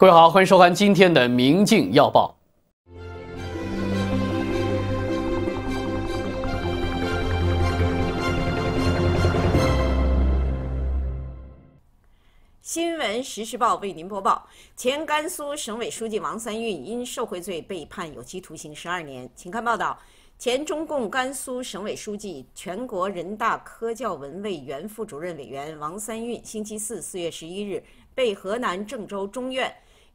各位好，欢迎收看今天的《明镜要报》。新闻实时报为您播报：前甘肃省委书记王三运因受贿罪被判有期徒刑十二年。请看报道：前中共甘肃省委书记、全国人大科教文卫原副主任委员王三运，星期四四月十一日被河南郑州中院。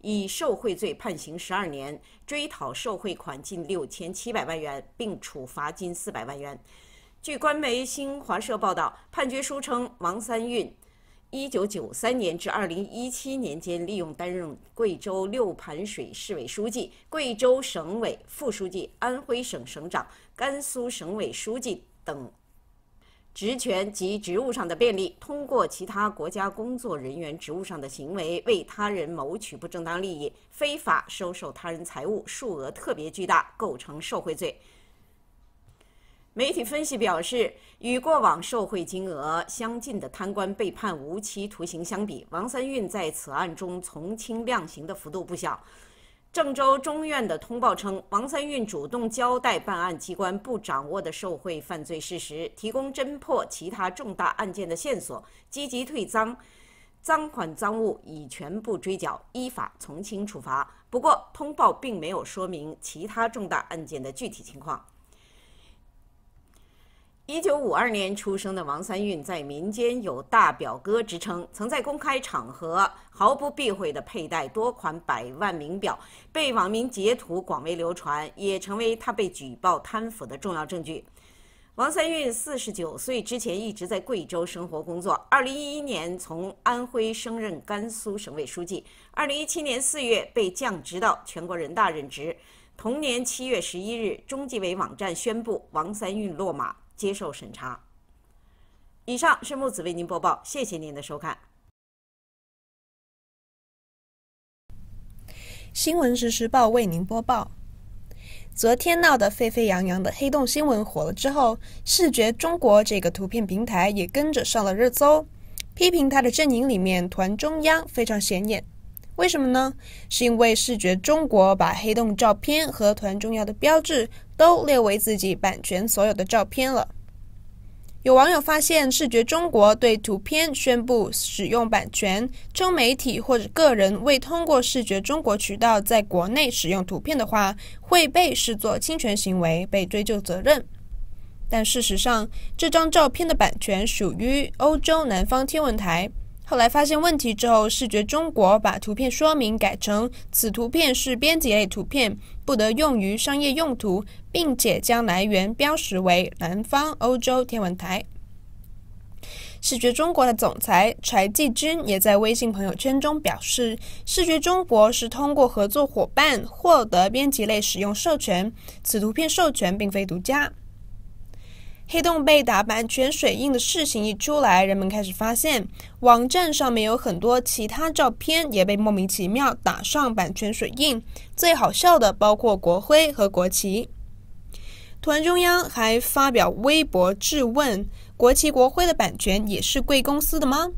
以受贿罪判刑十二年，追讨受贿款近六千七百万元，并处罚金四百万元。据官媒新华社报道，判决书称，王三运一九九三年至二零一七年间，利用担任贵州六盘水市委书记、贵州省委副书记、安徽省省长、甘肃省委书记等。职权及职务上的便利，通过其他国家工作人员职务上的行为，为他人谋取不正当利益，非法收受他人财物，数额特别巨大，构成受贿罪。媒体分析表示，与过往受贿金额相近的贪官被判无期徒刑相比，王三运在此案中从轻量刑的幅度不小。郑州中院的通报称，王三运主动交代办案机关不掌握的受贿犯罪事实，提供侦破其他重大案件的线索，积极退赃，赃款赃物已全部追缴，依法从轻处罚。不过，通报并没有说明其他重大案件的具体情况。一九五二年出生的王三运在民间有“大表哥”之称，曾在公开场合毫不避讳地佩戴多款百万名表，被网民截图广为流传，也成为他被举报贪腐的重要证据。王三运四十九岁之前一直在贵州生活工作，二零一一年从安徽升任甘肃省委书记，二零一七年四月被降职到全国人大任职，同年七月十一日，中纪委网站宣布王三运落马。接受审查。以上是木子为您播报，谢谢您的收看。新闻实时报为您播报：昨天闹得沸沸扬扬的黑洞新闻火了之后，视觉中国这个图片平台也跟着上了热搜。批评它的阵营里面，团中央非常显眼。为什么呢？是因为视觉中国把黑洞照片和团中央的标志。都列为自己版权所有的照片了。有网友发现，视觉中国对图片宣布使用版权，称媒体或者个人未通过视觉中国渠道在国内使用图片的话，会被视作侵权行为，被追究责任。但事实上，这张照片的版权属于欧洲南方天文台。后来发现问题之后，视觉中国把图片说明改成“此图片是编辑类图片，不得用于商业用途”，并且将来源标识为“南方欧洲天文台”。视觉中国的总裁柴继军也在微信朋友圈中表示：“视觉中国是通过合作伙伴获得编辑类使用授权，此图片授权并非独家。”黑洞被打版权水印的事情一出来，人们开始发现网站上面有很多其他照片也被莫名其妙打上版权水印。最好笑的包括国徽和国旗。团中央还发表微博质问：“国旗国徽的版权也是贵公司的吗？”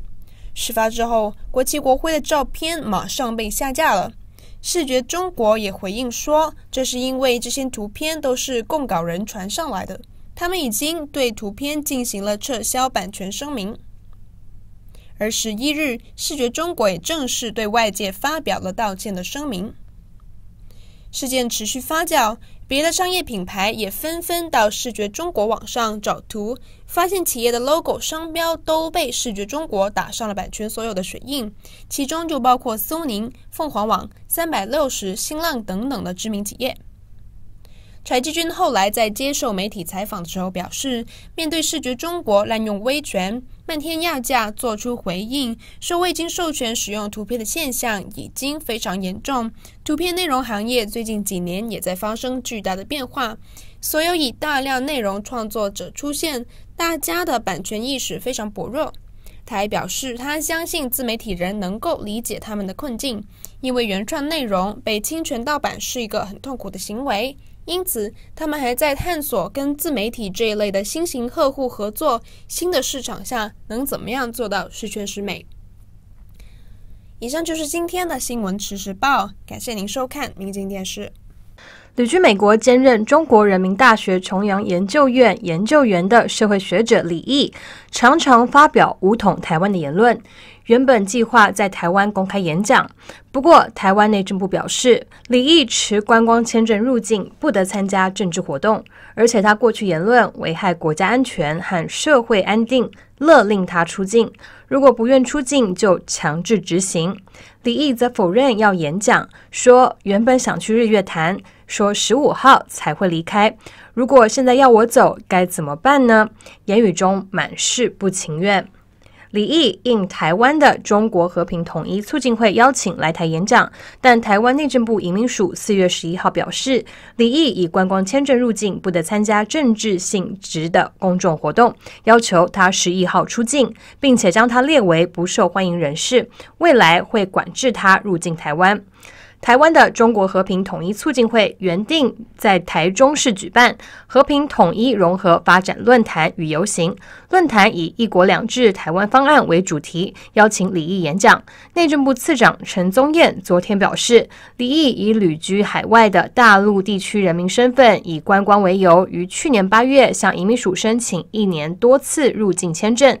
事发之后，国旗国徽的照片马上被下架了。视觉中国也回应说，这是因为这些图片都是供稿人传上来的。他们已经对图片进行了撤销版权声明，而十一日，视觉中国也正式对外界发表了道歉的声明。事件持续发酵，别的商业品牌也纷纷到视觉中国网上找图，发现企业的 logo、商标都被视觉中国打上了版权所有的水印，其中就包括苏宁、凤凰网、三百六十、新浪等等的知名企业。柴继军后来在接受媒体采访的时候表示，面对视觉中国滥用威权、漫天要价，做出回应说未经授权使用图片的现象已经非常严重。图片内容行业最近几年也在发生巨大的变化，所有以大量内容创作者出现，大家的版权意识非常薄弱。他还表示，他相信自媒体人能够理解他们的困境，因为原创内容被侵权盗版是一个很痛苦的行为。因此，他们还在探索跟自媒体这一类的新型客户合作，新的市场下能怎么样做到十全十美。以上就是今天的新闻实时报，感谢您收看《民进电视》。旅居美国、兼任中国人民大学重阳研究院研究员的社会学者李毅，常常发表武统台湾的言论。原本计划在台湾公开演讲，不过台湾内政部表示，李毅持观光签证入境，不得参加政治活动，而且他过去言论危害国家安全和社会安定，勒令他出境。如果不愿出境，就强制执行。李毅则否认要演讲，说原本想去日月潭，说十五号才会离开。如果现在要我走，该怎么办呢？言语中满是不情愿。李毅应台湾的中国和平统一促进会邀请来台演讲，但台湾内政部移民署四月十一号表示，李毅以观光签证入境，不得参加政治性质的公众活动，要求他十一号出境，并且将他列为不受欢迎人士，未来会管制他入境台湾。台湾的中国和平统一促进会原定在台中市举办“和平统一融合发展论坛”与游行。论坛以“一国两制台湾方案”为主题，邀请李毅演讲。内政部次长陈宗彦昨天表示，李毅以旅居海外的大陆地区人民身份，以观光为由，于去年八月向移民署申请一年多次入境签证。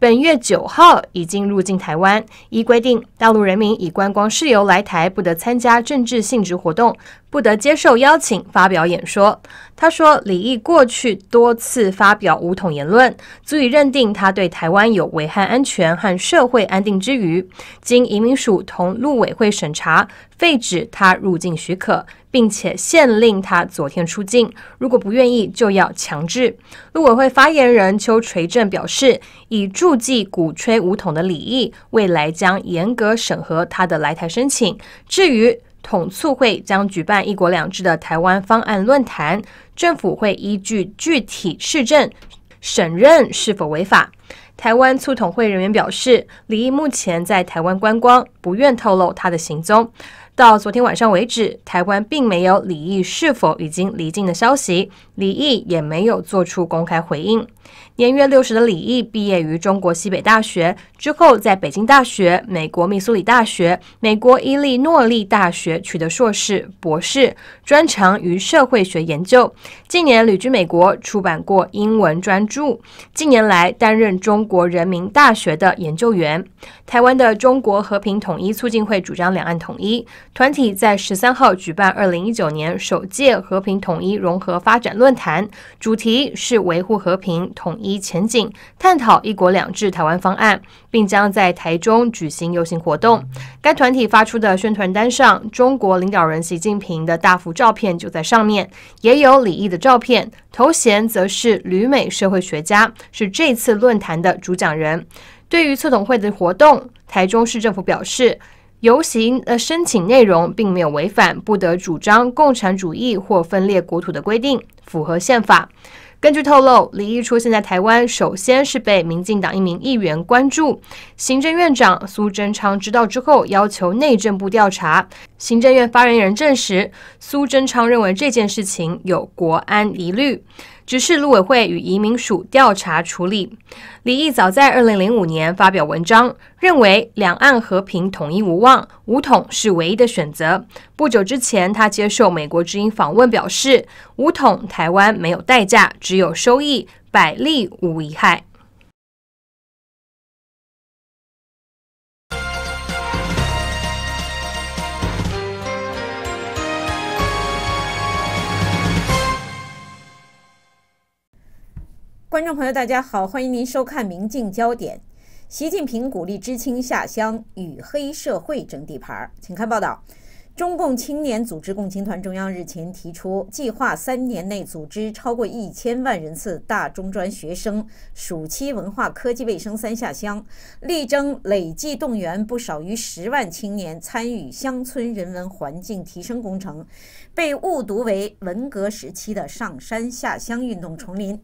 本月九号已经入境台湾。依规定，大陆人民以观光事由来台，不得参加政治性质活动。不得接受邀请发表演说。他说，李毅过去多次发表“武统”言论，足以认定他对台湾有危害安全和社会安定之余，经移民署同陆委会审查，废止他入境许可，并且限令他昨天出境。如果不愿意，就要强制。陆委会发言人邱垂正表示，以助记鼓吹“武统”的李毅，未来将严格审核他的来台申请。至于，统促会将举办“一国两制”的台湾方案论坛，政府会依据具体市政审认是否违法。台湾促统会人员表示，李毅目前在台湾观光，不愿透露他的行踪。到昨天晚上为止，台湾并没有李毅是否已经离境的消息，李毅也没有做出公开回应。年约六十的李毅毕业于中国西北大学，之后在北京大学、美国密苏里大学、美国伊利诺利大学取得硕士、博士，专长于社会学研究。近年旅居美国，出版过英文专著。近年来担任中国人民大学的研究员。台湾的中国和平统一促进会主张两岸统一。团体在十三号举办二零一九年首届和平统一融合发展论坛，主题是维护和平统一前景，探讨“一国两制”台湾方案，并将在台中举行游行活动。该团体发出的宣传单上，中国领导人习近平的大幅照片就在上面，也有李毅的照片。头衔则是旅美社会学家，是这次论坛的主讲人。对于策总会的活动，台中市政府表示。游行呃申请内容并没有违反不得主张共产主义或分裂国土的规定，符合宪法。根据透露，李毅出现在台湾，首先是被民进党一名议员关注，行政院长苏贞昌知道之后，要求内政部调查。行政院发言人证实，苏贞昌认为这件事情有国安疑虑。只是陆委会与移民署调查处理。李毅早在二零零五年发表文章，认为两岸和平统一无望，武统是唯一的选择。不久之前，他接受美国之音访问，表示武统台湾没有代价，只有收益，百利无一害。观众朋友，大家好，欢迎您收看《明镜焦点》。习近平鼓励知青下乡与黑社会争地盘儿，请看报道。中共青年组织共青团中央日前提出，计划三年内组织超过一千万人次大中专学生暑期文化、科技、卫生三下乡，力争累计动员不少于十万青年参与乡村人文环境提升工程，被误读为文革时期的上山下乡运动丛林。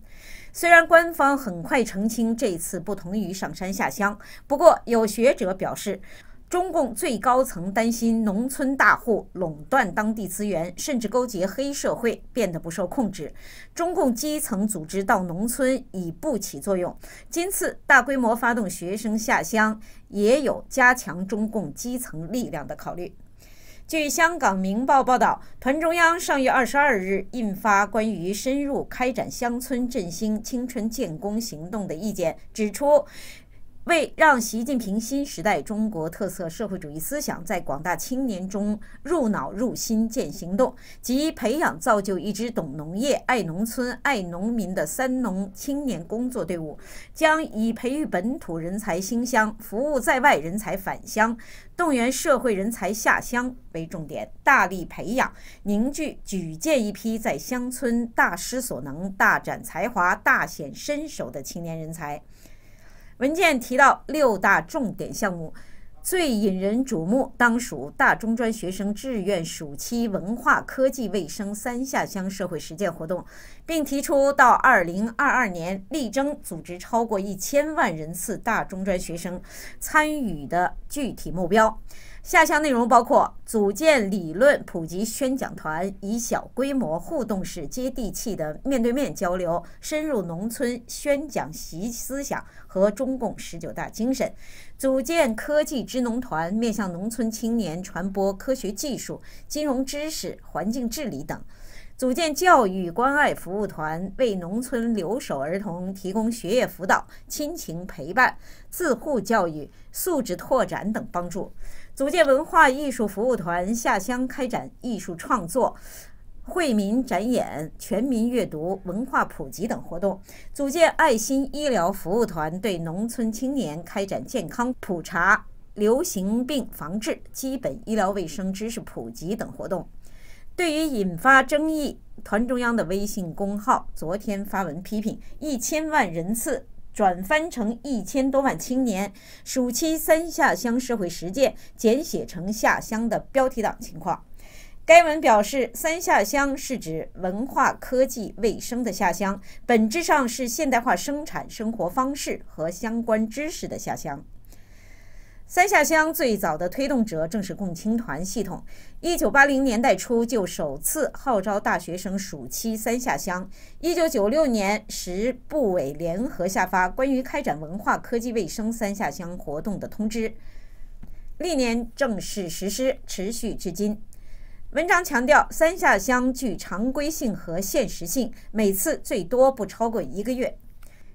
虽然官方很快澄清，这次不同于上山下乡，不过有学者表示，中共最高层担心农村大户垄断当地资源，甚至勾结黑社会，变得不受控制。中共基层组织到农村已不起作用，今次大规模发动学生下乡，也有加强中共基层力量的考虑。据香港《明报》报道，团中央上月二十二日印发关于深入开展乡村振兴青春建功行动的意见，指出。为让习近平新时代中国特色社会主义思想在广大青年中入脑入心见行动，及培养造就一支懂农业、爱农村、爱农民的“三农”青年工作队伍，将以培育本土人才兴乡、服务在外人才返乡、动员社会人才下乡为重点，大力培养、凝聚、举荐一批在乡村大施所能、大展才华、大显身手的青年人才。文件提到六大重点项目，最引人瞩目当属大中专学生志愿暑期文化、科技、卫生三下乡社会实践活动，并提出到二零二二年力争组织超过一千万人次大中专学生参与的具体目标。下乡内容包括组建理论普及宣讲团，以小规模、互动式、接地气的面对面交流，深入农村宣讲习思想和中共十九大精神；组建科技支农团，面向农村青年传播科学技术、金融知识、环境治理等；组建教育关爱服务团，为农村留守儿童提供学业辅导、亲情陪伴、自护教育、素质拓展等帮助。组建文化艺术服务团下乡开展艺术创作、惠民展演、全民阅读、文化普及等活动；组建爱心医疗服务团，对农村青年开展健康普查、流行病防治、基本医疗卫生知识普及等活动。对于引发争议，团中央的微信公号昨天发文批评一千万人次。转翻成一千多万青年暑期三下乡社会实践简写成下乡的标题党情况。该文表示，三下乡是指文化、科技、卫生的下乡，本质上是现代化生产生活方式和相关知识的下乡。三下乡最早的推动者正是共青团系统，一九八零年代初就首次号召大学生暑期三下乡。一九九六年，十部委联合下发关于开展文化、科技、卫生三下乡活动的通知，历年正式实施，持续至今。文章强调，三下乡具常规性和现实性，每次最多不超过一个月。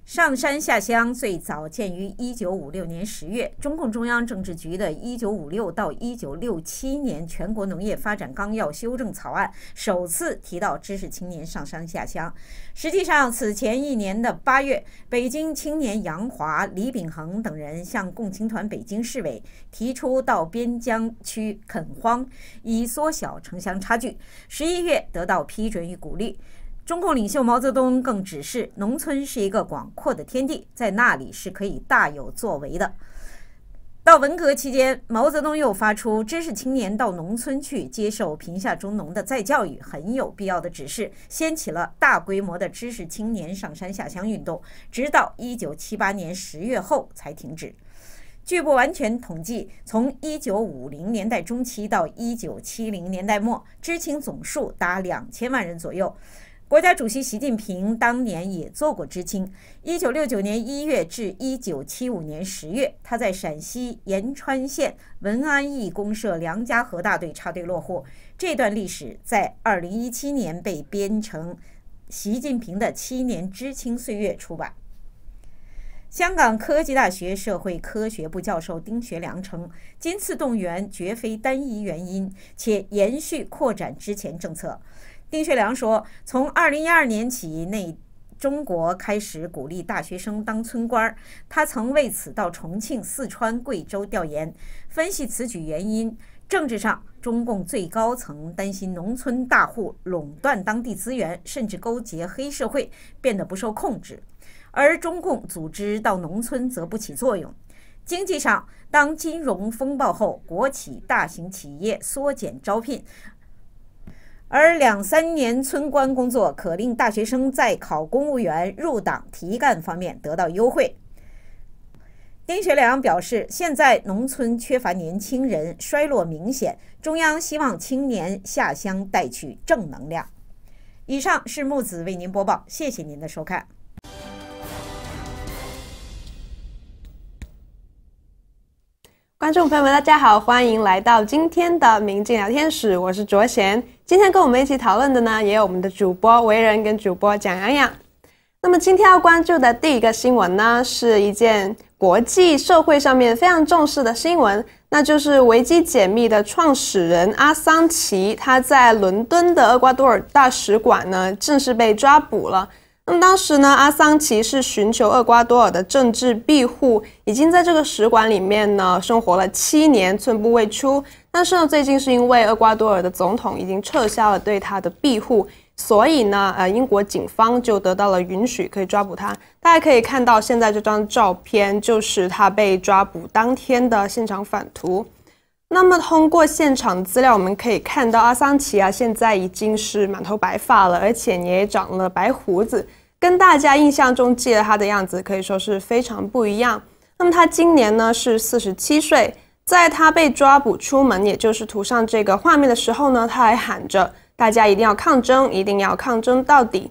上山下乡最早见于1956年10月，中共中央政治局的《一九五六到1967年全国农业发展纲要修正草案》首次提到知识青年上山下乡。实际上，此前一年的8月，北京青年杨华、李秉衡等人向共青团北京市委提出到边疆区垦荒，以缩小城乡差距。11月得到批准与鼓励。中共领袖毛泽东更指示，农村是一个广阔的天地，在那里是可以大有作为的。到文革期间，毛泽东又发出知识青年到农村去接受贫下中农的再教育很有必要的指示，掀起了大规模的知识青年上山下乡运动，直到一九七八年十月后才停止。据不完全统计，从一九五零年代中期到一九七零年代末，知青总数达两千万人左右。国家主席习近平当年也做过知青。一九六九年一月至一九七五年十月，他在陕西延川县文安驿公社梁家河大队插队落户。这段历史在二零一七年被编成《习近平的七年知青岁月》出版。香港科技大学社会科学部教授丁学良称，今次动员绝非单一原因，且延续扩展之前政策。丁学良说：“从二零一二年起，内中国开始鼓励大学生当村官儿。他曾为此到重庆、四川、贵州调研，分析此举原因。政治上，中共最高层担心农村大户垄断当地资源，甚至勾结黑社会，变得不受控制；而中共组织到农村则不起作用。经济上，当金融风暴后，国企、大型企业缩减招聘。”而两三年村官工作，可令大学生在考公务员、入党、提干方面得到优惠。丁学良表示，现在农村缺乏年轻人，衰落明显，中央希望青年下乡带去正能量。以上是木子为您播报，谢谢您的收看。观众朋友们，大家好，欢迎来到今天的《民镜聊天室》，我是卓贤。今天跟我们一起讨论的呢，也有我们的主播为人跟主播蒋洋洋。那么今天要关注的第一个新闻呢，是一件国际社会上面非常重视的新闻，那就是维基解密的创始人阿桑奇，他在伦敦的厄瓜多尔大使馆呢，正式被抓捕了。那么当时呢，阿桑奇是寻求厄瓜多尔的政治庇护，已经在这个使馆里面呢生活了七年，寸步未出。但是呢，最近是因为厄瓜多尔的总统已经撤销了对他的庇护，所以呢，呃，英国警方就得到了允许可以抓捕他。大家可以看到，现在这张照片就是他被抓捕当天的现场反图。那么，通过现场资料，我们可以看到阿桑奇啊，现在已经是满头白发了，而且也长了白胡子，跟大家印象中记得他的样子可以说是非常不一样。那么他今年呢是四十七岁。在他被抓捕出门，也就是涂上这个画面的时候呢，他还喊着：“大家一定要抗争，一定要抗争到底。”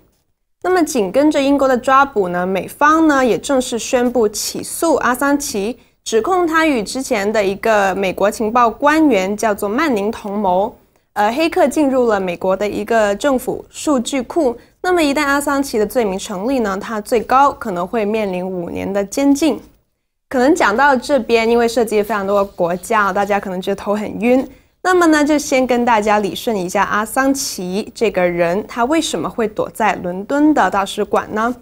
那么紧跟着英国的抓捕呢，美方呢也正式宣布起诉阿桑奇，指控他与之前的一个美国情报官员叫做曼宁同谋，呃，黑客进入了美国的一个政府数据库。那么一旦阿桑奇的罪名成立呢，他最高可能会面临五年的监禁。可能讲到这边，因为涉及非常多国家，大家可能觉得头很晕。那么呢，就先跟大家理顺一下阿桑奇这个人，他为什么会躲在伦敦的大使馆呢？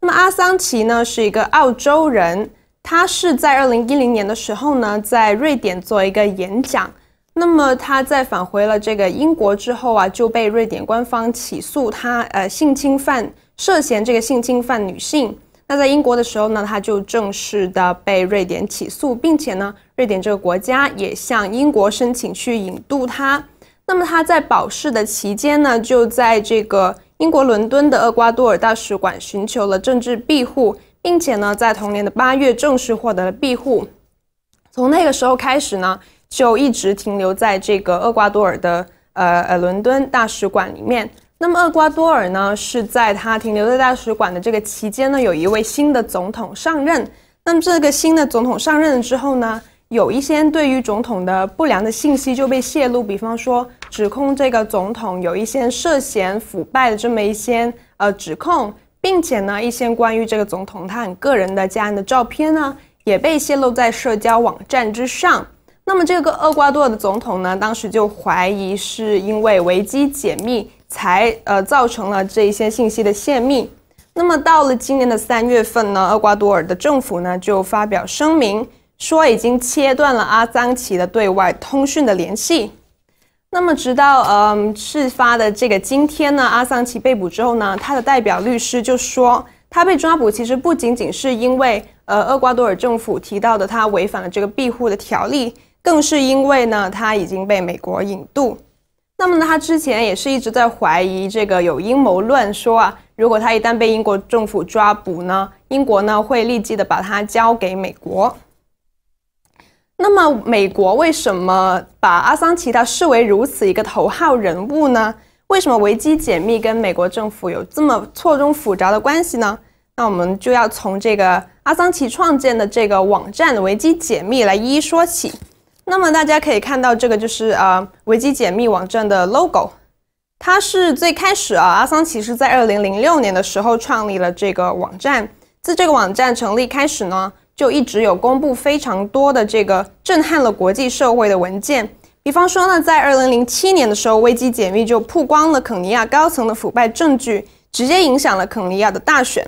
那么阿桑奇呢是一个澳洲人，他是在二零一零年的时候呢在瑞典做一个演讲，那么他在返回了这个英国之后啊，就被瑞典官方起诉他呃性侵犯，涉嫌这个性侵犯女性。那在英国的时候呢，他就正式的被瑞典起诉，并且呢，瑞典这个国家也向英国申请去引渡他。那么他在保释的期间呢，就在这个英国伦敦的厄瓜多尔大使馆寻求了政治庇护，并且呢，在同年的八月正式获得了庇护。从那个时候开始呢，就一直停留在这个厄瓜多尔的呃呃伦敦大使馆里面。那么厄瓜多尔呢，是在他停留在大使馆的这个期间呢，有一位新的总统上任。那么这个新的总统上任了之后呢，有一些对于总统的不良的信息就被泄露，比方说指控这个总统有一些涉嫌腐败的这么一些呃指控，并且呢一些关于这个总统他很个人的家人的照片呢也被泄露在社交网站之上。那么这个厄瓜多尔的总统呢，当时就怀疑是因为危机解密。才呃造成了这一些信息的泄密。那么到了今年的三月份呢，厄瓜多尔的政府呢就发表声明，说已经切断了阿桑奇的对外通讯的联系。那么直到嗯事发的这个今天呢，阿桑奇被捕之后呢，他的代表律师就说，他被抓捕其实不仅仅是因为呃厄瓜多尔政府提到的他违反了这个庇护的条例，更是因为呢他已经被美国引渡。那么呢，他之前也是一直在怀疑这个有阴谋乱说啊。如果他一旦被英国政府抓捕呢，英国呢会立即的把他交给美国。那么美国为什么把阿桑奇他视为如此一个头号人物呢？为什么维基解密跟美国政府有这么错综复杂的关系呢？那我们就要从这个阿桑奇创建的这个网站维基解密来一一说起。那么大家可以看到，这个就是呃维基解密网站的 logo。它是最开始啊，阿桑奇是在二零零六年的时候创立了这个网站。自这个网站成立开始呢，就一直有公布非常多的这个震撼了国际社会的文件。比方说呢，在二零零七年的时候，危机解密就曝光了肯尼亚高层的腐败证据，直接影响了肯尼亚的大选。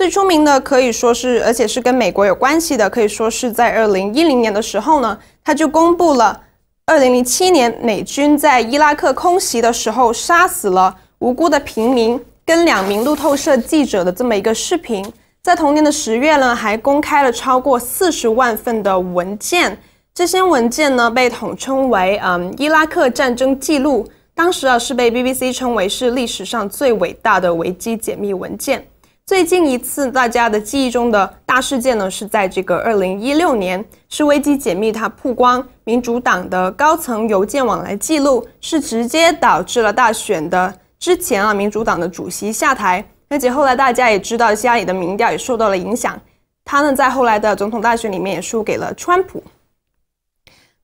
最出名的可以说是，而且是跟美国有关系的，可以说是在二零一零年的时候呢，他就公布了二零零七年美军在伊拉克空袭的时候杀死了无辜的平民跟两名路透社记者的这么一个视频。在同年的十月呢，还公开了超过四十万份的文件，这些文件呢被统称为嗯伊拉克战争记录。当时啊是被 BBC 称为是历史上最伟大的危机解密文件。最近一次大家的记忆中的大事件呢，是在这个二零一六年，是危机解密，它曝光民主党的高层邮件往来记录，是直接导致了大选的之前啊，民主党的主席下台，而且后来大家也知道，希拉里的民调也受到了影响，他呢在后来的总统大选里面也输给了川普。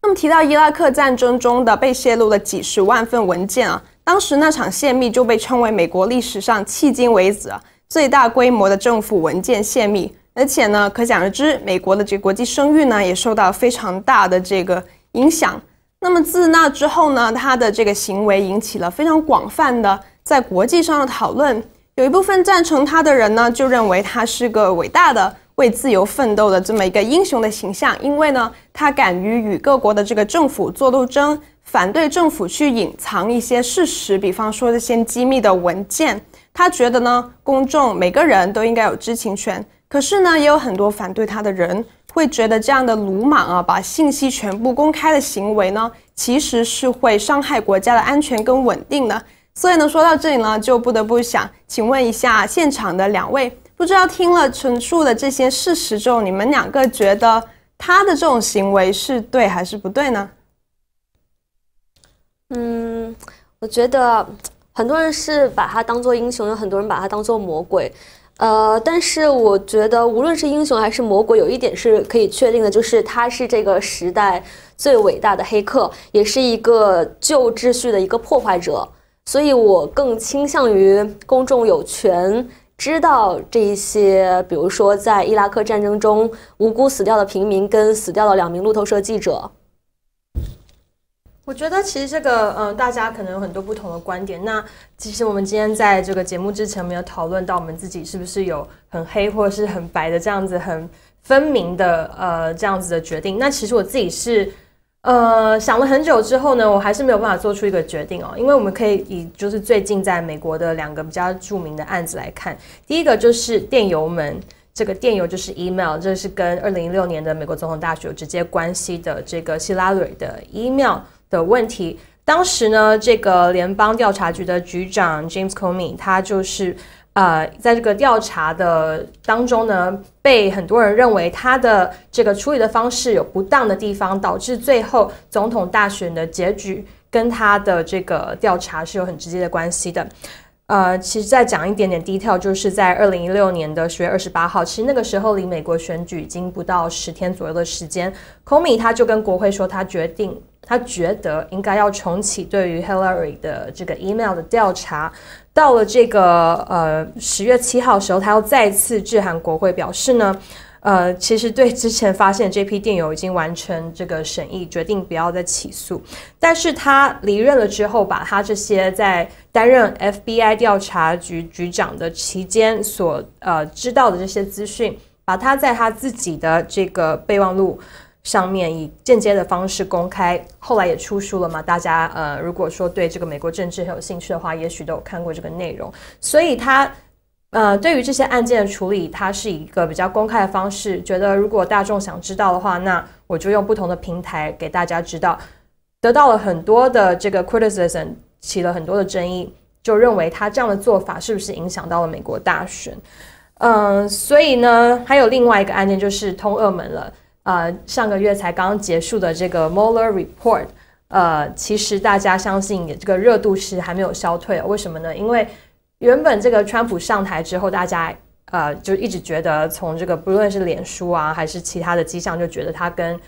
那么提到伊拉克战争中的被泄露的几十万份文件啊，当时那场泄密就被称为美国历史上迄今为止啊。最大规模的政府文件泄密，而且呢，可想而知，美国的这个国际声誉呢也受到非常大的这个影响。那么自那之后呢，他的这个行为引起了非常广泛的在国际上的讨论。有一部分赞成他的人呢，就认为他是个伟大的为自由奋斗的这么一个英雄的形象，因为呢，他敢于与各国的这个政府做斗争。反对政府去隐藏一些事实，比方说这些机密的文件。他觉得呢，公众每个人都应该有知情权。可是呢，也有很多反对他的人，会觉得这样的鲁莽啊，把信息全部公开的行为呢，其实是会伤害国家的安全跟稳定的。所以呢，说到这里呢，就不得不想，请问一下现场的两位，不知道听了陈述的这些事实之后，你们两个觉得他的这种行为是对还是不对呢？嗯，我觉得很多人是把他当做英雄，有很多人把他当做魔鬼。呃，但是我觉得无论是英雄还是魔鬼，有一点是可以确定的，就是他是这个时代最伟大的黑客，也是一个旧秩序的一个破坏者。所以我更倾向于公众有权知道这一些，比如说在伊拉克战争中无辜死掉的平民跟死掉的两名路透社记者。我觉得其实这个，嗯，大家可能有很多不同的观点。那其实我们今天在这个节目之前没有讨论到，我们自己是不是有很黑或者是很白的这样子很分明的，呃，这样子的决定。那其实我自己是，呃，想了很久之后呢，我还是没有办法做出一个决定哦。因为我们可以以就是最近在美国的两个比较著名的案子来看，第一个就是电邮门，这个电邮就是 email，这是跟二零一六年的美国总统大选有直接关系的这个希拉瑞的 email。的问题，当时呢，这个联邦调查局的局长 James Comey，他就是呃，在这个调查的当中呢，被很多人认为他的这个处理的方式有不当的地方，导致最后总统大选的结局跟他的这个调查是有很直接的关系的。呃，其实再讲一点点低 l 就是在二零一六年的十月二十八号，其实那个时候离美国选举已经不到十天左右的时间，o Komi 他就跟国会说，他决定，他觉得应该要重启对于 Hillary 的这个 email 的调查。到了这个呃十月七号的时候，他又再次致函国会，表示呢。呃，其实对之前发现这批电邮已经完成这个审议，决定不要再起诉。但是他离任了之后，把他这些在担任 FBI 调查局局长的期间所呃知道的这些资讯，把他在他自己的这个备忘录上面以间接的方式公开。后来也出书了嘛？大家呃，如果说对这个美国政治很有兴趣的话，也许都有看过这个内容。所以他。呃，对于这些案件的处理，它是一个比较公开的方式。觉得如果大众想知道的话，那我就用不同的平台给大家知道。得到了很多的这个 criticism，起了很多的争议，就认为他这样的做法是不是影响到了美国大选？嗯，所以呢，还有另外一个案件就是通俄门了。呃，上个月才刚刚结束的这个 Mueller report，呃，其实大家相信这个热度是还没有消退。为什么呢？因为原本这个川普上台之后，大家呃就一直觉得，从这个不论是脸书啊，还是其他的迹象，就觉得他跟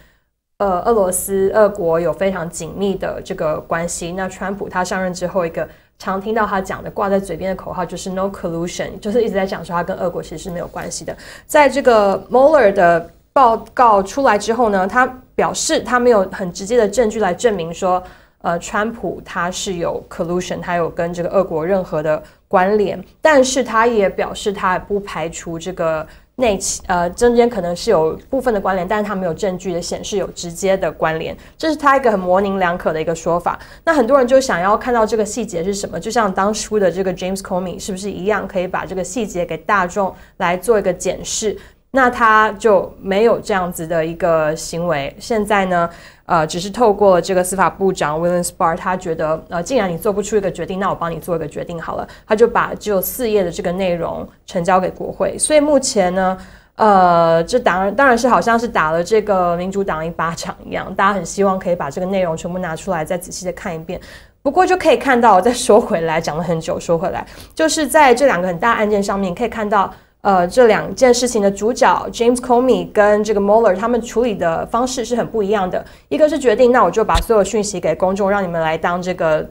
呃俄罗斯、俄国有非常紧密的这个关系。那川普他上任之后，一个常听到他讲的、挂在嘴边的口号就是 “No collusion”，就是一直在讲说他跟俄国其实是没有关系的。在这个 Moller 的报告出来之后呢，他表示他没有很直接的证据来证明说。呃，川普他是有 collusion，他有跟这个俄国任何的关联，但是他也表示他不排除这个内呃中间可能是有部分的关联，但是他没有证据的显示有直接的关联，这是他一个很模棱两可的一个说法。那很多人就想要看到这个细节是什么，就像当初的这个 James Comey 是不是一样，可以把这个细节给大众来做一个检视？那他就没有这样子的一个行为。现在呢？呃，只是透过这个司法部长 William a r 他觉得，呃，既然你做不出一个决定，那我帮你做一个决定好了。他就把只有四页的这个内容呈交给国会。所以目前呢，呃，这当然当然是好像是打了这个民主党一巴掌一样，大家很希望可以把这个内容全部拿出来再仔细的看一遍。不过就可以看到，再说回来，讲了很久，说回来，就是在这两个很大案件上面，可以看到。呃，这两件事情的主角 James Comey 跟这个 Muller 他们处理的方式是很不一样的。一个是决定，那我就把所有讯息给公众，让你们来当这个。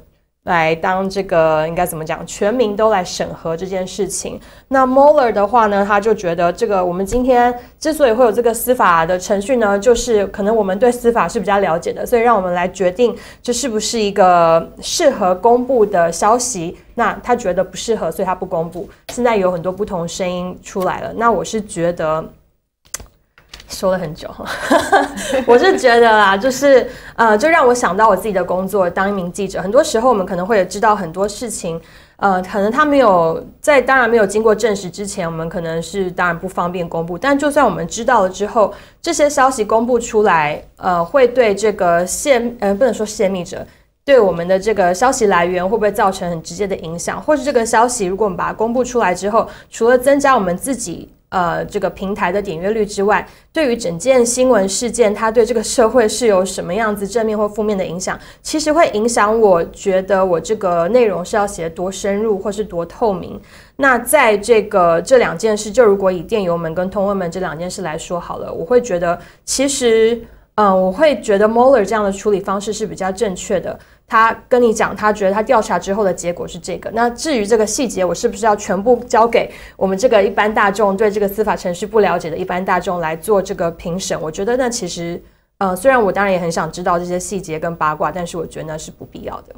来当这个应该怎么讲？全民都来审核这件事情。那 m o l l e r 的话呢？他就觉得这个我们今天之所以会有这个司法的程序呢，就是可能我们对司法是比较了解的，所以让我们来决定这是不是一个适合公布的消息。那他觉得不适合，所以他不公布。现在有很多不同声音出来了。那我是觉得。说了很久，我是觉得啦，就是呃，就让我想到我自己的工作，当一名记者，很多时候我们可能会知道很多事情，呃，可能他没有在，当然没有经过证实之前，我们可能是当然不方便公布，但就算我们知道了之后，这些消息公布出来，呃，会对这个泄，呃，不能说泄密者，对我们的这个消息来源会不会造成很直接的影响？或是这个消息，如果我们把它公布出来之后，除了增加我们自己。呃，这个平台的点阅率之外，对于整件新闻事件，它对这个社会是有什么样子正面或负面的影响？其实会影响，我觉得我这个内容是要写多深入或是多透明。那在这个这两件事，就如果以电油门跟通温门这两件事来说好了，我会觉得，其实，嗯，我会觉得 m o l l e r 这样的处理方式是比较正确的。他跟你讲，他觉得他调查之后的结果是这个。那至于这个细节，我是不是要全部交给我们这个一般大众对这个司法程序不了解的一般大众来做这个评审？我觉得那其实，呃，虽然我当然也很想知道这些细节跟八卦，但是我觉得那是不必要的。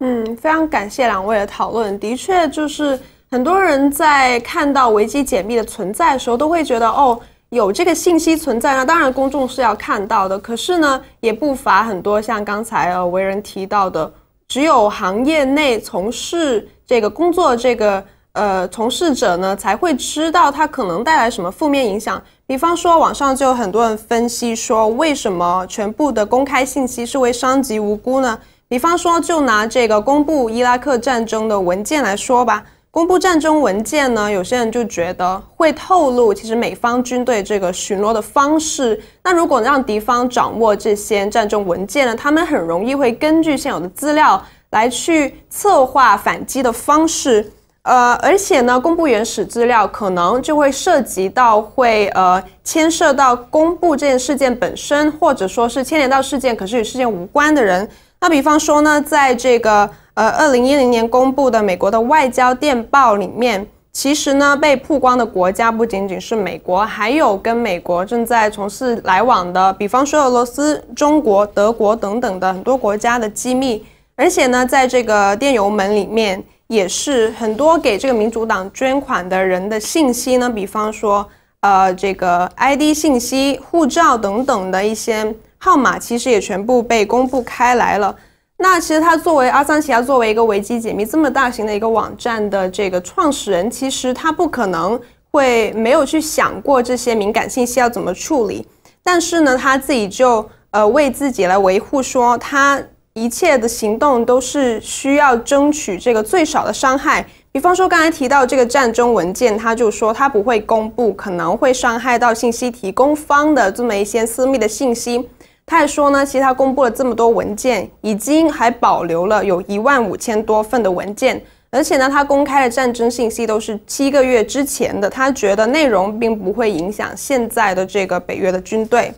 嗯，非常感谢两位的讨论。的确，就是很多人在看到维基解密的存在的时候，都会觉得哦。有这个信息存在，那当然公众是要看到的。可是呢，也不乏很多像刚才呃为人提到的，只有行业内从事这个工作这个呃从事者呢，才会知道它可能带来什么负面影响。比方说，网上就有很多人分析说，为什么全部的公开信息是为伤及无辜呢？比方说，就拿这个公布伊拉克战争的文件来说吧。公布战争文件呢，有些人就觉得会透露，其实美方军队这个巡逻的方式。那如果让敌方掌握这些战争文件呢，他们很容易会根据现有的资料来去策划反击的方式。呃，而且呢，公布原始资料可能就会涉及到会呃牵涉到公布这件事件本身，或者说是牵连到事件，可是与事件无关的人。那比方说呢，在这个呃二零一零年公布的美国的外交电报里面，其实呢被曝光的国家不仅仅是美国，还有跟美国正在从事来往的，比方说俄罗斯、中国、德国等等的很多国家的机密。而且呢，在这个电邮门里面，也是很多给这个民主党捐款的人的信息呢，比方说呃这个 ID 信息、护照等等的一些。号码其实也全部被公布开来了。那其实他作为阿桑奇啊，作为一个维基解密这么大型的一个网站的这个创始人，其实他不可能会没有去想过这些敏感信息要怎么处理。但是呢，他自己就呃为自己来维护，说他一切的行动都是需要争取这个最少的伤害。比方说刚才提到这个战争文件，他就说他不会公布可能会伤害到信息提供方的这么一些私密的信息。他还说呢，其实他公布了这么多文件，已经还保留了有一万五千多份的文件，而且呢，他公开的战争信息都是七个月之前的。他觉得内容并不会影响现在的这个北约的军队。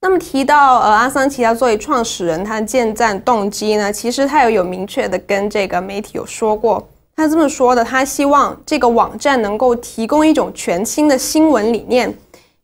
那么提到呃，阿桑奇他作为创始人，他的建站动机呢，其实他也有明确的跟这个媒体有说过。他这么说的，他希望这个网站能够提供一种全新的新闻理念，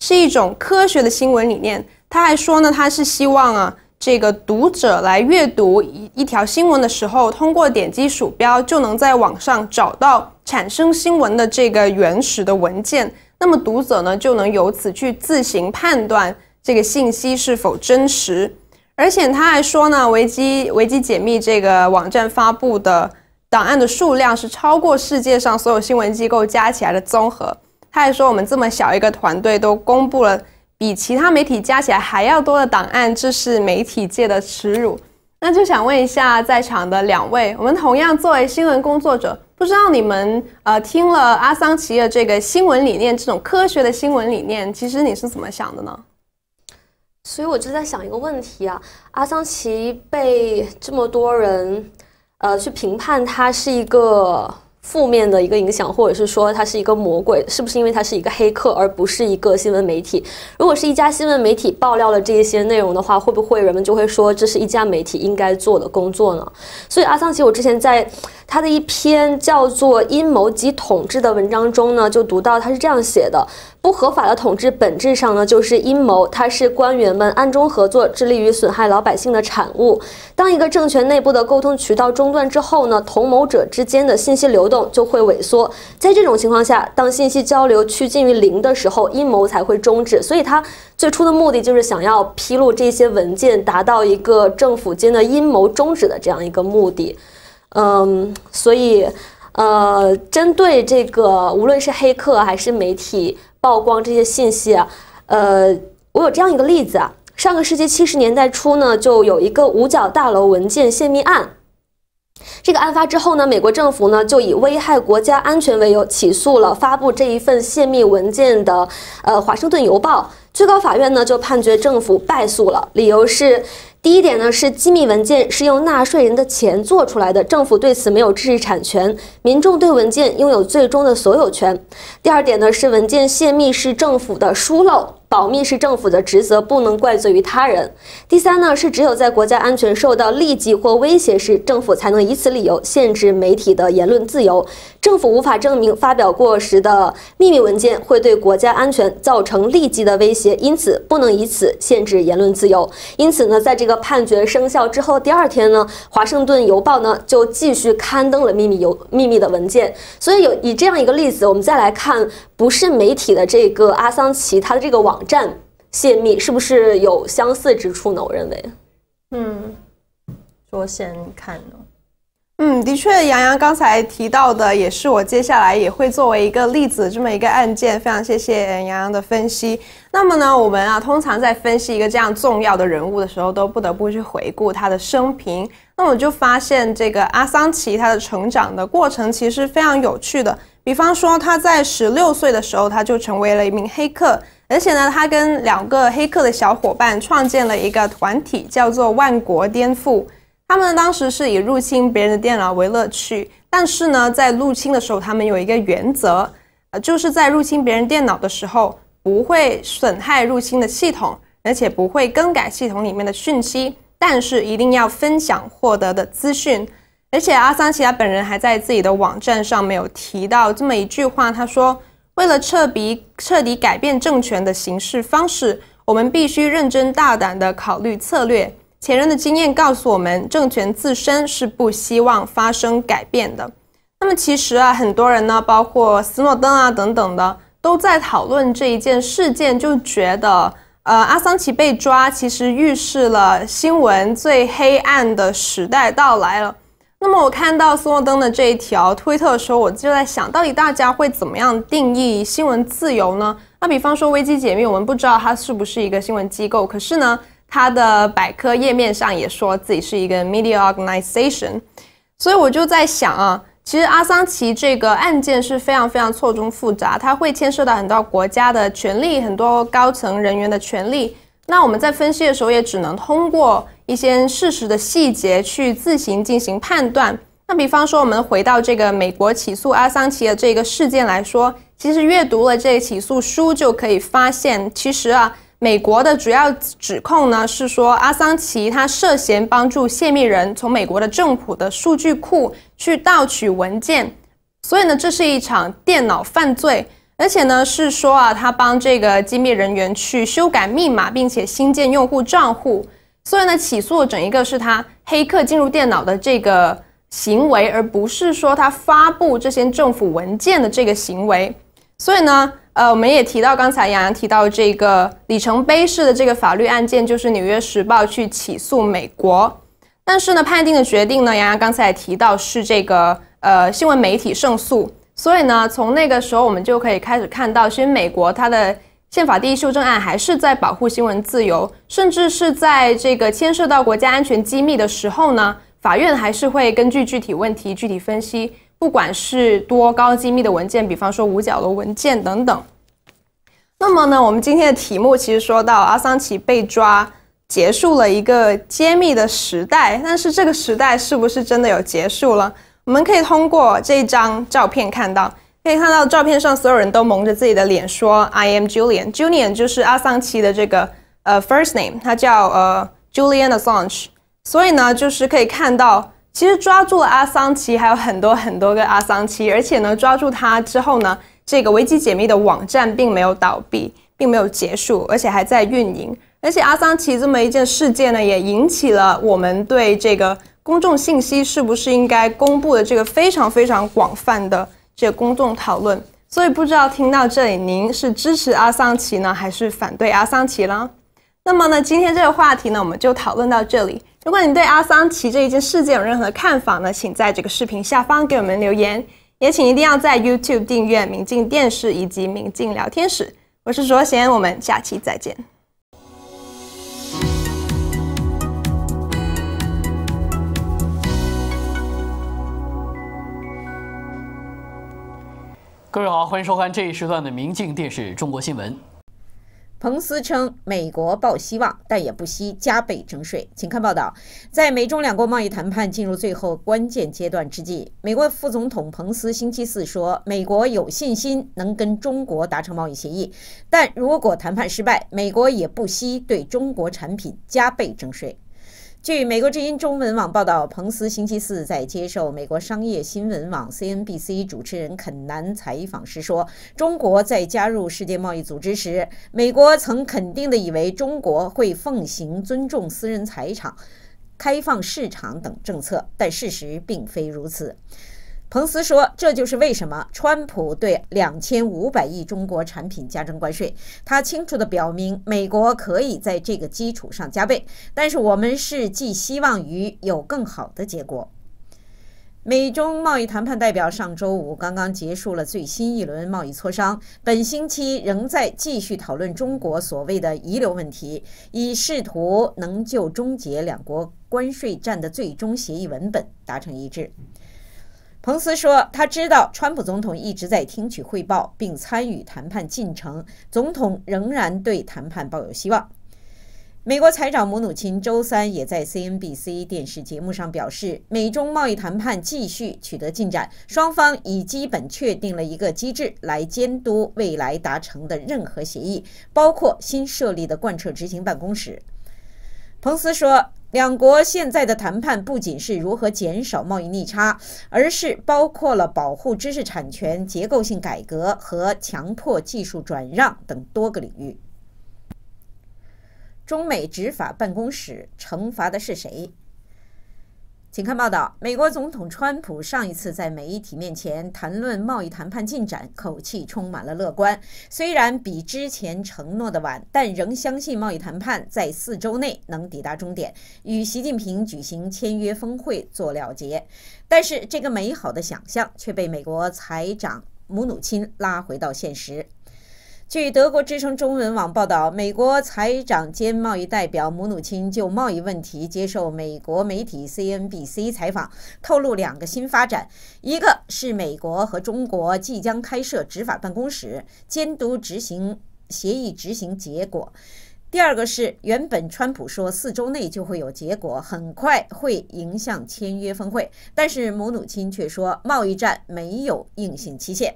是一种科学的新闻理念。他还说呢，他是希望啊，这个读者来阅读一一条新闻的时候，通过点击鼠标就能在网上找到产生新闻的这个原始的文件，那么读者呢就能由此去自行判断这个信息是否真实。而且他还说呢，维基维基解密这个网站发布的档案的数量是超过世界上所有新闻机构加起来的综合。他还说，我们这么小一个团队都公布了。比其他媒体加起来还要多的档案，这是媒体界的耻辱。那就想问一下在场的两位，我们同样作为新闻工作者，不知道你们呃听了阿桑奇的这个新闻理念，这种科学的新闻理念，其实你是怎么想的呢？所以我就在想一个问题啊，阿桑奇被这么多人呃去评判，他是一个。负面的一个影响，或者是说他是一个魔鬼，是不是因为他是一个黑客，而不是一个新闻媒体？如果是一家新闻媒体爆料了这一些内容的话，会不会人们就会说这是一家媒体应该做的工作呢？所以阿桑奇，我之前在他的一篇叫做《阴谋及统治》的文章中呢，就读到他是这样写的。不合法的统治本质上呢，就是阴谋，它是官员们暗中合作、致力于损害老百姓的产物。当一个政权内部的沟通渠道中断之后呢，同谋者之间的信息流动就会萎缩。在这种情况下，当信息交流趋近于零的时候，阴谋才会终止。所以，他最初的目的就是想要披露这些文件，达到一个政府间的阴谋终止的这样一个目的。嗯，所以。呃，针对这个，无论是黑客还是媒体曝光这些信息，呃，我有这样一个例子啊。上个世纪七十年代初呢，就有一个五角大楼文件泄密案。这个案发之后呢，美国政府呢就以危害国家安全为由起诉了发布这一份泄密文件的呃《华盛顿邮报》。最高法院呢就判决政府败诉了，理由是。第一点呢，是机密文件是用纳税人的钱做出来的，政府对此没有知识产权，民众对文件拥有最终的所有权。第二点呢，是文件泄密是政府的疏漏。保密是政府的职责，不能怪罪于他人。第三呢，是只有在国家安全受到立即或威胁时，政府才能以此理由限制媒体的言论自由。政府无法证明发表过时的秘密文件会对国家安全造成立即的威胁，因此不能以此限制言论自由。因此呢，在这个判决生效之后第二天呢，华盛顿邮报呢就继续刊登了秘密邮秘密的文件。所以有以这样一个例子，我们再来看不是媒体的这个阿桑奇，他的这个网。战泄密是不是有相似之处呢？我认为，嗯，说先看呢。嗯，的确，杨洋刚才提到的也是我接下来也会作为一个例子这么一个案件。非常谢谢杨洋的分析。那么呢，我们啊，通常在分析一个这样重要的人物的时候，都不得不去回顾他的生平。那我就发现这个阿桑奇他的成长的过程其实非常有趣的。比方说，他在十六岁的时候，他就成为了一名黑客。而且呢，他跟两个黑客的小伙伴创建了一个团体，叫做“万国颠覆”。他们当时是以入侵别人的电脑为乐趣，但是呢，在入侵的时候，他们有一个原则，呃，就是在入侵别人电脑的时候不会损害入侵的系统，而且不会更改系统里面的讯息，但是一定要分享获得的资讯。而且阿桑奇他本人还在自己的网站上没有提到这么一句话，他说。为了彻底彻底改变政权的行事方式，我们必须认真大胆地考虑策略。前人的经验告诉我们，政权自身是不希望发生改变的。那么，其实啊，很多人呢，包括斯诺登啊等等的，都在讨论这一件事件，就觉得，呃，阿桑奇被抓，其实预示了新闻最黑暗的时代到来了。那么我看到斯诺登的这一条推特的时候，我就在想到底大家会怎么样定义新闻自由呢？那比方说危机解密，我们不知道它是不是一个新闻机构，可是呢，它的百科页面上也说自己是一个 media organization，所以我就在想啊，其实阿桑奇这个案件是非常非常错综复杂，它会牵涉到很多国家的权利，很多高层人员的权利。那我们在分析的时候也只能通过。一些事实的细节去自行进行判断。那比方说，我们回到这个美国起诉阿桑奇的这个事件来说，其实阅读了这个起诉书就可以发现，其实啊，美国的主要指控呢是说阿桑奇他涉嫌帮助泄密人从美国的政府的数据库去盗取文件，所以呢，这是一场电脑犯罪，而且呢是说啊，他帮这个机密人员去修改密码，并且新建用户账户。所以呢，起诉的整一个是他黑客进入电脑的这个行为，而不是说他发布这些政府文件的这个行为。所以呢，呃，我们也提到刚才杨洋提到这个里程碑式的这个法律案件，就是《纽约时报》去起诉美国。但是呢，判定的决定呢，杨洋刚才也提到是这个呃新闻媒体胜诉。所以呢，从那个时候我们就可以开始看到，其实美国它的。宪法第一修正案还是在保护新闻自由，甚至是在这个牵涉到国家安全机密的时候呢，法院还是会根据具体问题具体分析。不管是多高机密的文件，比方说五角楼文件等等。那么呢，我们今天的题目其实说到阿桑奇被抓，结束了一个揭秘的时代。但是这个时代是不是真的有结束了？我们可以通过这张照片看到。可以看到照片上所有人都蒙着自己的脸，说 “I am Julian”，Julian 就是阿桑奇的这个呃 first name，他叫呃 Julian Assange。所以呢，就是可以看到，其实抓住了阿桑奇还有很多很多个阿桑奇，而且呢，抓住他之后呢，这个危机解密的网站并没有倒闭，并没有结束，而且还在运营。而且阿桑奇这么一件事件呢，也引起了我们对这个公众信息是不是应该公布的这个非常非常广泛的。这公众讨论，所以不知道听到这里，您是支持阿桑奇呢，还是反对阿桑奇呢？那么呢，今天这个话题呢，我们就讨论到这里。如果你对阿桑奇这一件事件有任何看法呢，请在这个视频下方给我们留言。也请一定要在 YouTube 订阅《明镜电视》以及《明镜聊天室》。我是卓贤，我们下期再见。各位好，欢迎收看这一时段的《明镜电视中国新闻》。彭斯称，美国抱希望，但也不惜加倍征税。请看报道：在美中两国贸易谈判进入最后关键阶段之际，美国副总统彭斯星期四说，美国有信心能跟中国达成贸易协议，但如果谈判失败，美国也不惜对中国产品加倍征税。据美国之音中文网报道，彭斯星期四在接受美国商业新闻网 （CNBC） 主持人肯南采访时说：“中国在加入世界贸易组织时，美国曾肯定的以为中国会奉行尊重私人财产、开放市场等政策，但事实并非如此。”彭斯说：“这就是为什么川普对两千五百亿中国产品加征关税。他清楚地表明，美国可以在这个基础上加倍，但是我们是寄希望于有更好的结果。”美中贸易谈判代表上周五刚刚结束了最新一轮贸易磋商，本星期仍在继续讨论中国所谓的遗留问题，以试图能就终结两国关税战的最终协议文本达成一致。彭斯说，他知道川普总统一直在听取汇报并参与谈判进程，总统仍然对谈判抱有希望。美国财长姆努钦周三也在 CNBC 电视节目上表示，美中贸易谈判继续取得进展，双方已基本确定了一个机制来监督未来达成的任何协议，包括新设立的贯彻执行办公室。彭斯说。两国现在的谈判不仅是如何减少贸易逆差，而是包括了保护知识产权、结构性改革和强迫技术转让等多个领域。中美执法办公室惩罚的是谁？请看报道，美国总统川普上一次在媒体面前谈论贸易谈判进展，口气充满了乐观。虽然比之前承诺的晚，但仍相信贸易谈判在四周内能抵达终点，与习近平举行签约峰会做了结。但是，这个美好的想象却被美国财长姆努钦拉回到现实。据德国之声中文网报道，美国财长兼贸易代表姆努钦就贸易问题接受美国媒体 CNBC 采访透露两个新发展：一个是美国和中国即将开设执法办公室，监督执行协议执行结果；第二个是原本川普说四周内就会有结果，很快会影响签约峰会，但是姆努钦却说贸易战没有硬性期限。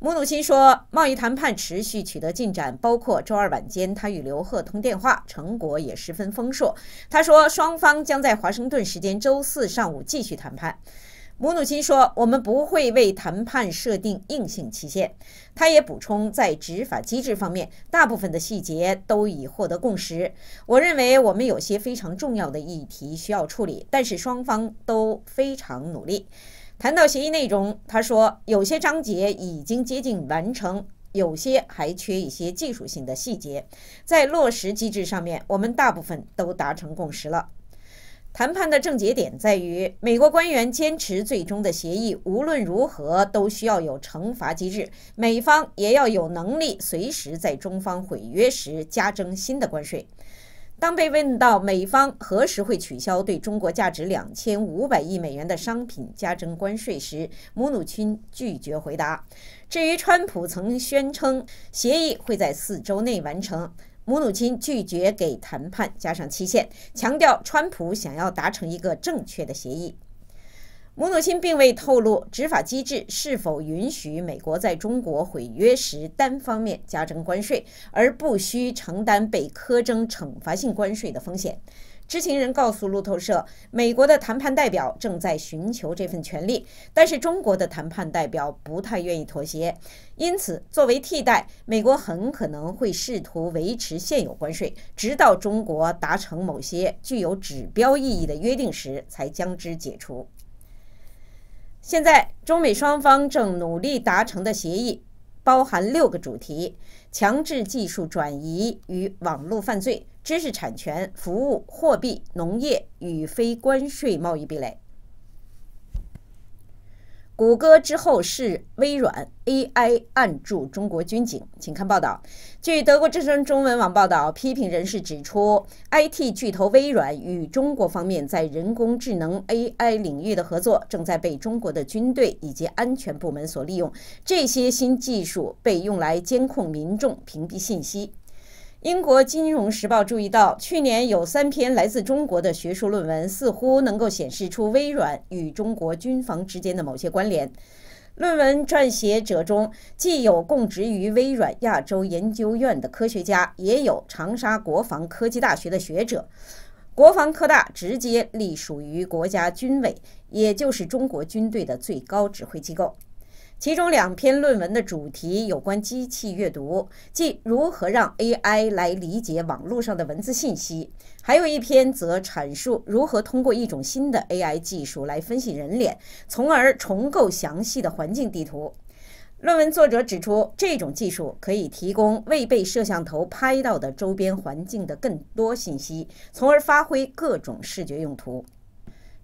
母努钦说，贸易谈判持续取得进展，包括周二晚间他与刘贺通电话，成果也十分丰硕。他说，双方将在华盛顿时间周四上午继续谈判。母努钦说，我们不会为谈判设定硬性期限。他也补充，在执法机制方面，大部分的细节都已获得共识。我认为我们有些非常重要的议题需要处理，但是双方都非常努力。谈到协议内容，他说，有些章节已经接近完成，有些还缺一些技术性的细节。在落实机制上面，我们大部分都达成共识了。谈判的症结点在于，美国官员坚持最终的协议无论如何都需要有惩罚机制，美方也要有能力随时在中方毁约时加征新的关税。当被问到美方何时会取消对中国价值两千五百亿美元的商品加征关税时，姆努钦拒绝回答。至于川普曾宣称协议会在四周内完成，姆努钦拒绝给谈判加上期限，强调川普想要达成一个正确的协议。母努钦并未透露执法机制是否允许美国在中国毁约时单方面加征关税，而不需承担被苛征惩罚性关税的风险。知情人告诉路透社，美国的谈判代表正在寻求这份权利，但是中国的谈判代表不太愿意妥协。因此，作为替代，美国很可能会试图维持现有关税，直到中国达成某些具有指标意义的约定时才将之解除。现在，中美双方正努力达成的协议包含六个主题：强制技术转移与网络犯罪、知识产权、服务、货币、农业与非关税贸易壁垒。谷歌之后是微软，AI 暗助中国军警，请看报道。据德国之声中文网报道，批评人士指出，IT 巨头微软与中国方面在人工智能 AI 领域的合作，正在被中国的军队以及安全部门所利用。这些新技术被用来监控民众，屏蔽信息。英国《金融时报》注意到，去年有三篇来自中国的学术论文，似乎能够显示出微软与中国军方之间的某些关联。论文撰写者中，既有供职于微软亚洲研究院的科学家，也有长沙国防科技大学的学者。国防科大直接隶属于国家军委，也就是中国军队的最高指挥机构。其中两篇论文的主题有关机器阅读，即如何让 AI 来理解网络上的文字信息；还有一篇则阐述如何通过一种新的 AI 技术来分析人脸，从而重构详细的环境地图。论文作者指出，这种技术可以提供未被摄像头拍到的周边环境的更多信息，从而发挥各种视觉用途。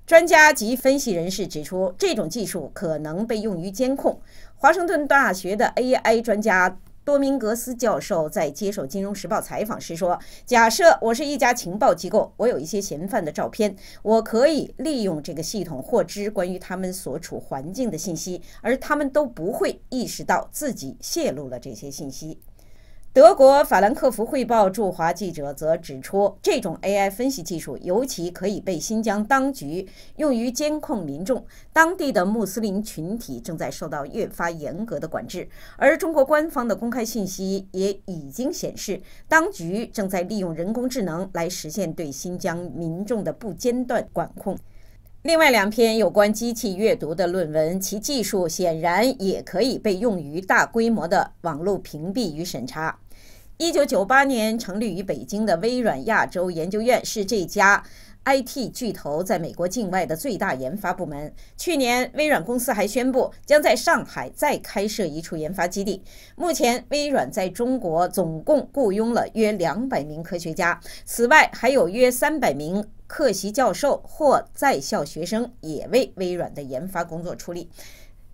专家及分析人士指出，这种技术可能被用于监控。华盛顿大学的 AI 专家多明格斯教授在接受《金融时报》采访时说：“假设我是一家情报机构，我有一些嫌犯的照片，我可以利用这个系统获知关于他们所处环境的信息，而他们都不会意识到自己泄露了这些信息。”德国法兰克福汇报驻华记者则指出，这种 AI 分析技术尤其可以被新疆当局用于监控民众。当地的穆斯林群体正在受到越发严格的管制，而中国官方的公开信息也已经显示，当局正在利用人工智能来实现对新疆民众的不间断管控。另外两篇有关机器阅读的论文，其技术显然也可以被用于大规模的网络屏蔽与审查。一九九八年成立于北京的微软亚洲研究院是这家 IT 巨头在美国境外的最大研发部门。去年，微软公司还宣布将在上海再开设一处研发基地。目前，微软在中国总共雇佣了约两百名科学家，此外还有约三百名客席教授或在校学生也为微软的研发工作出力。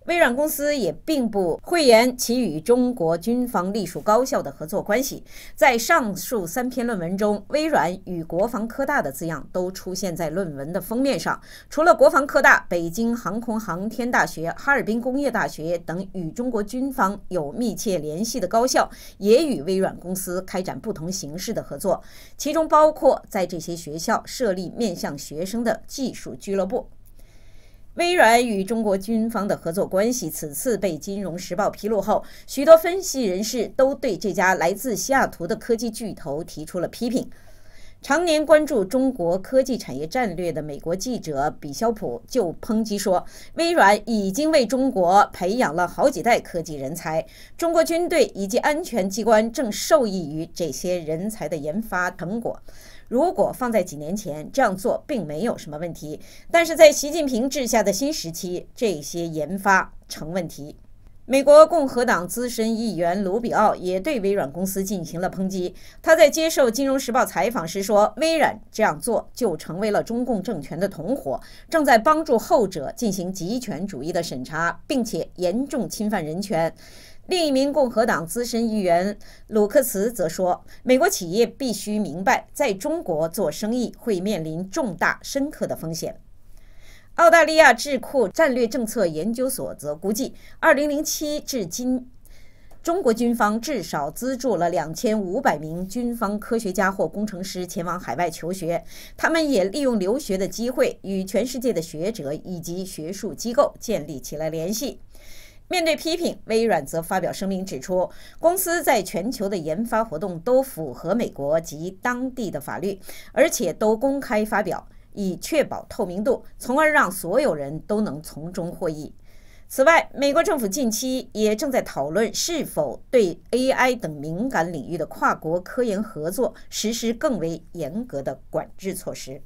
微软公司也并不讳言其与中国军方隶属高校的合作关系。在上述三篇论文中，微软与国防科大的字样都出现在论文的封面上。除了国防科大、北京航空航天大学、哈尔滨工业大学等与中国军方有密切联系的高校，也与微软公司开展不同形式的合作，其中包括在这些学校设立面向学生的技术俱乐部。微软与中国军方的合作关系此次被《金融时报》披露后，许多分析人士都对这家来自西雅图的科技巨头提出了批评。常年关注中国科技产业战略的美国记者比肖普就抨击说：“微软已经为中国培养了好几代科技人才，中国军队以及安全机关正受益于这些人才的研发成果。”如果放在几年前，这样做并没有什么问题。但是在习近平治下的新时期，这些研发成问题。美国共和党资深议员卢比奥也对微软公司进行了抨击。他在接受《金融时报》采访时说：“微软这样做就成为了中共政权的同伙，正在帮助后者进行极权主义的审查，并且严重侵犯人权。”另一名共和党资深议员鲁克茨则说：“美国企业必须明白，在中国做生意会面临重大、深刻的风险。”澳大利亚智库战略政策研究所则估计，2007至今，中国军方至少资助了2500名军方科学家或工程师前往海外求学，他们也利用留学的机会与全世界的学者以及学术机构建立起了联系。面对批评，微软则发表声明指出，公司在全球的研发活动都符合美国及当地的法律，而且都公开发表，以确保透明度，从而让所有人都能从中获益。此外，美国政府近期也正在讨论是否对 AI 等敏感领域的跨国科研合作实施更为严格的管制措施。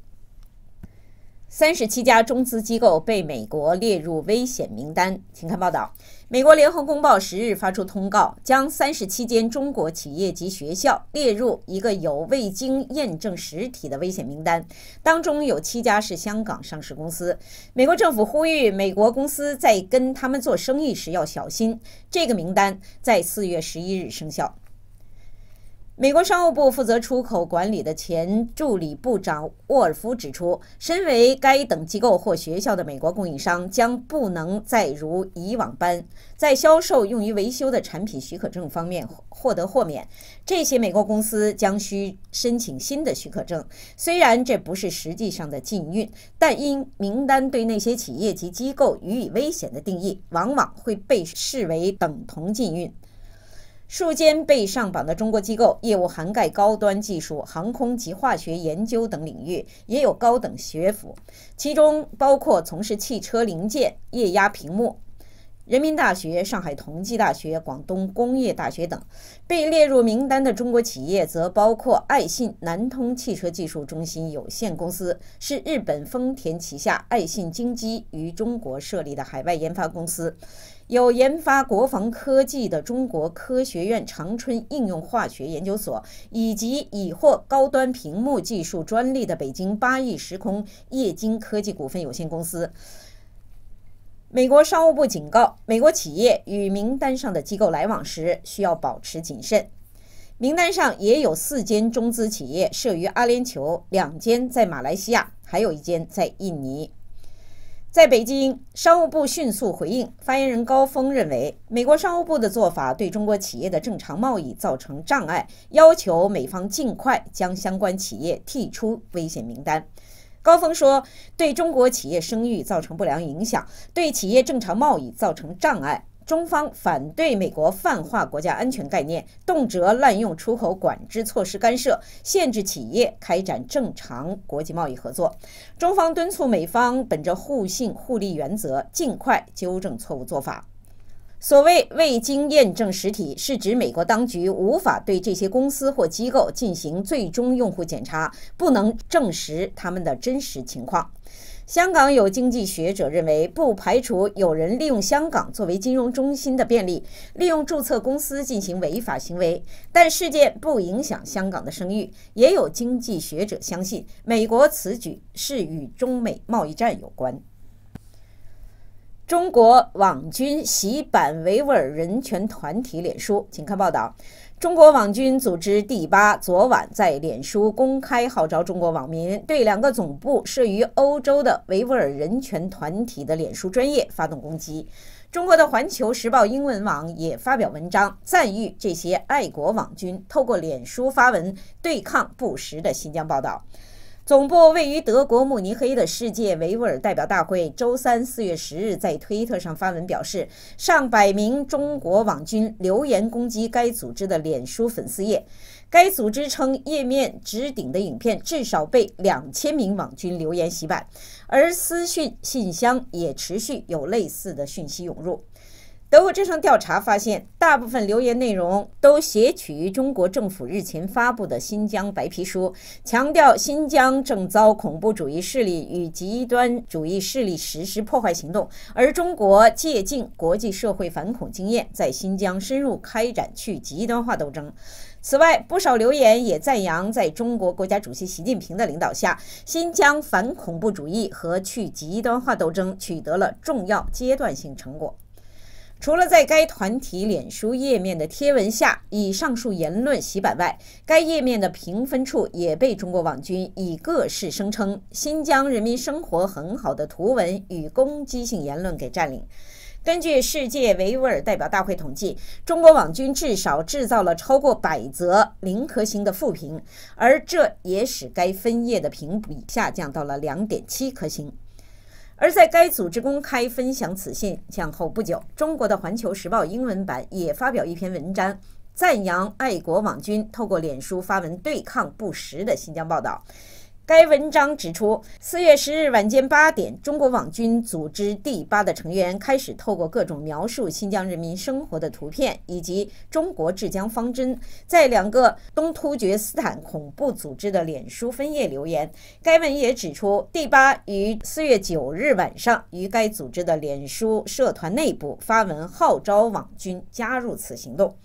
三十七家中资机构被美国列入危险名单，请看报道。美国联合公报十日发出通告，将三十七间中国企业及学校列入一个有未经验证实体的危险名单，当中有七家是香港上市公司。美国政府呼吁美国公司在跟他们做生意时要小心。这个名单在四月十一日生效。美国商务部负责出口管理的前助理部长沃尔夫指出，身为该等机构或学校的美国供应商将不能再如以往般在销售用于维修的产品许可证方面获得豁免。这些美国公司将需申请新的许可证。虽然这不是实际上的禁运，但因名单对那些企业及机构予以危险的定义，往往会被视为等同禁运。数间被上榜的中国机构，业务涵盖高端技术、航空及化学研究等领域，也有高等学府，其中包括从事汽车零件、液压屏幕。人民大学、上海同济大学、广东工业大学等。被列入名单的中国企业，则包括爱信南通汽车技术中心有限公司，是日本丰田旗下爱信精机与中国设立的海外研发公司。有研发国防科技的中国科学院长春应用化学研究所以及已获高端屏幕技术专利的北京八亿时空液晶科技股份有限公司。美国商务部警告，美国企业与名单上的机构来往时需要保持谨慎。名单上也有四间中资企业设于阿联酋，两间在马来西亚，还有一间在印尼。在北京，商务部迅速回应。发言人高峰认为，美国商务部的做法对中国企业的正常贸易造成障碍，要求美方尽快将相关企业剔出危险名单。高峰说，对中国企业声誉造成不良影响，对企业正常贸易造成障碍。中方反对美国泛化国家安全概念，动辄滥用出口管制措施干涉、限制企业开展正常国际贸易合作。中方敦促美方本着互信互利原则，尽快纠正错误做法。所谓未经验证实体，是指美国当局无法对这些公司或机构进行最终用户检查，不能证实他们的真实情况。香港有经济学者认为，不排除有人利用香港作为金融中心的便利，利用注册公司进行违法行为。但事件不影响香港的声誉。也有经济学者相信，美国此举是与中美贸易战有关。中国网军洗版维吾尔人权团体脸书，请看报道。中国网军组织第八昨晚在脸书公开号召中国网民对两个总部设于欧洲的维吾尔人权团体的脸书专业发动攻击。中国的《环球时报》英文网也发表文章，赞誉这些爱国网军透过脸书发文对抗不实的新疆报道。总部位于德国慕尼黑的世界维吾尔代表大会周三四月十日在推特上发文表示，上百名中国网军留言攻击该组织的脸书粉丝页。该组织称，页面置顶的影片至少被两千名网军留言洗版，而私讯信箱也持续有类似的讯息涌入。德国之声调查发现，大部分留言内容都撷取于中国政府日前发布的《新疆白皮书》，强调新疆正遭恐怖主义势力与极端主义势力实施破坏行动，而中国借鉴国际社会反恐经验，在新疆深入开展去极端化斗争。此外，不少留言也赞扬，在中国国家主席习近平的领导下，新疆反恐怖主义和去极端化斗争取得了重要阶段性成果。除了在该团体脸书页面的贴文下以上述言论洗版外，该页面的评分处也被中国网军以各式声称新疆人民生活很好的图文与攻击性言论给占领。根据世界维吾尔代表大会统计，中国网军至少制造了超过百则零颗星的负评，而这也使该分页的评比下降到了两点七颗星。而在该组织公开分享此信向后不久，中国的《环球时报》英文版也发表一篇文章，赞扬爱国网军透过脸书发文对抗不实的新疆报道。该文章指出，四月十日晚间八点，中国网军组织“第八”的成员开始透过各种描述新疆人民生活的图片以及中国治疆方针，在两个东突厥斯坦恐怖组织的脸书分页留言。该文也指出，“第八”于四月九日晚上于该组织的脸书社团内部发文，号召网军加入此行动。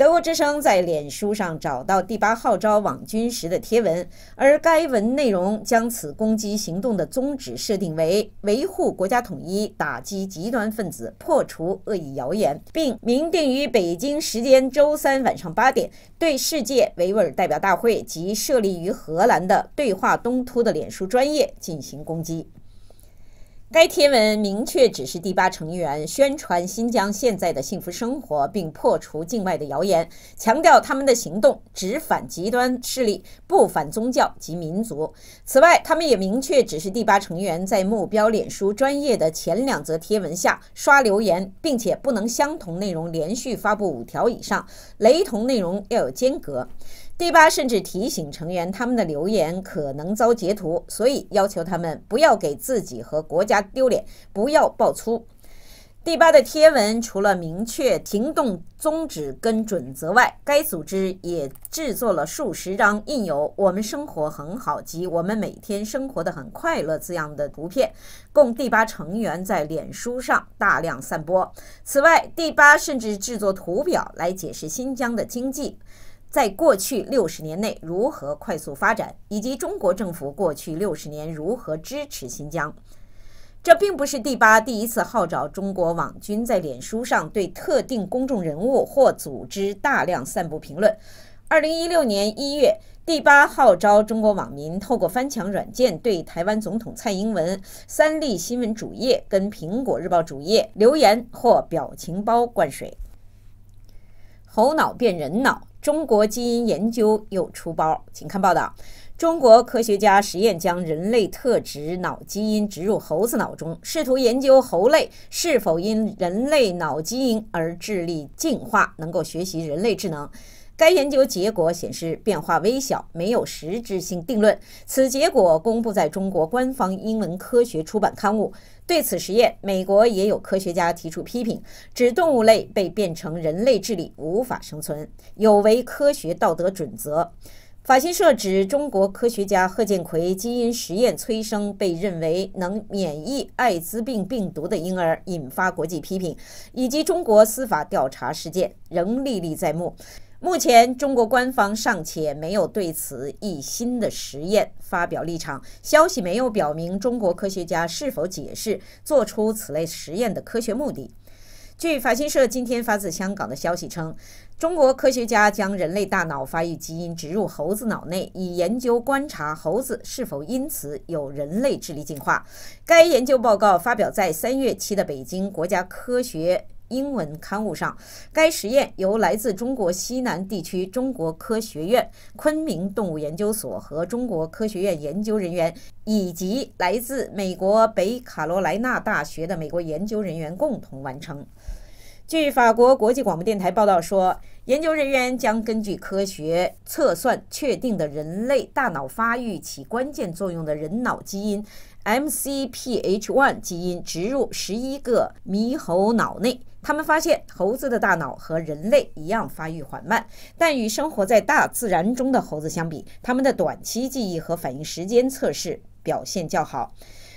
德国之声在脸书上找到第八号召网军时的贴文，而该文内容将此攻击行动的宗旨设定为维护国家统一、打击极端分子、破除恶意谣言，并明定于北京时间周三晚上八点对世界维吾尔代表大会及设立于荷兰的对话东突的脸书专业进行攻击。该贴文明确指示第八成员宣传新疆现在的幸福生活，并破除境外的谣言，强调他们的行动只反极端势力，不反宗教及民族。此外，他们也明确指示第八成员在目标脸书专业的前两则贴文下刷留言，并且不能相同内容连续发布五条以上，雷同内容要有间隔。第八甚至提醒成员，他们的留言可能遭截图，所以要求他们不要给自己和国家丢脸，不要爆粗。第八的贴文除了明确停动宗旨跟准则外，该组织也制作了数十张印有“我们生活很好”及“我们每天生活的很快乐”字样的图片，供第八成员在脸书上大量散播。此外，第八甚至制作图表来解释新疆的经济。在过去六十年内如何快速发展，以及中国政府过去六十年如何支持新疆，这并不是第八第一次号召中国网军在脸书上对特定公众人物或组织大量散布评论。二零一六年一月，第八号召中国网民透过翻墙软件对台湾总统蔡英文、三立新闻主页跟苹果日报主页留言或表情包灌水。猴脑变人脑，中国基因研究又出包。请看报道：中国科学家实验将人类特指脑基因植入猴子脑中，试图研究猴类是否因人类脑基因而智力进化，能够学习人类智能。该研究结果显示变化微小，没有实质性定论。此结果公布在中国官方英文科学出版刊物。对此实验，美国也有科学家提出批评，指动物类被变成人类智力无法生存，有违科学道德准则。法新社指，中国科学家贺建奎基因实验催生被认为能免疫艾滋病病毒的婴儿，引发国际批评，以及中国司法调查事件仍历历在目。目前，中国官方尚且没有对此一新的实验发表立场。消息没有表明中国科学家是否解释做出此类实验的科学目的。据法新社今天发自香港的消息称，中国科学家将人类大脑发育基因植入猴子脑内，以研究观察猴子是否因此有人类智力进化。该研究报告发表在三月期的《北京国家科学》。英文刊物上，该实验由来自中国西南地区中国科学院昆明动物研究所和中国科学院研究人员，以及来自美国北卡罗来纳大学的美国研究人员共同完成。据法国国际广播电台报道说。研究人员将根据科学测算确定的人类大脑发育起关键作用的人脑基因 MCPH1 基因植入十一个猕猴脑内。他们发现，猴子的大脑和人类一样发育缓慢，但与生活在大自然中的猴子相比，他们的短期记忆和反应时间测试表现较好。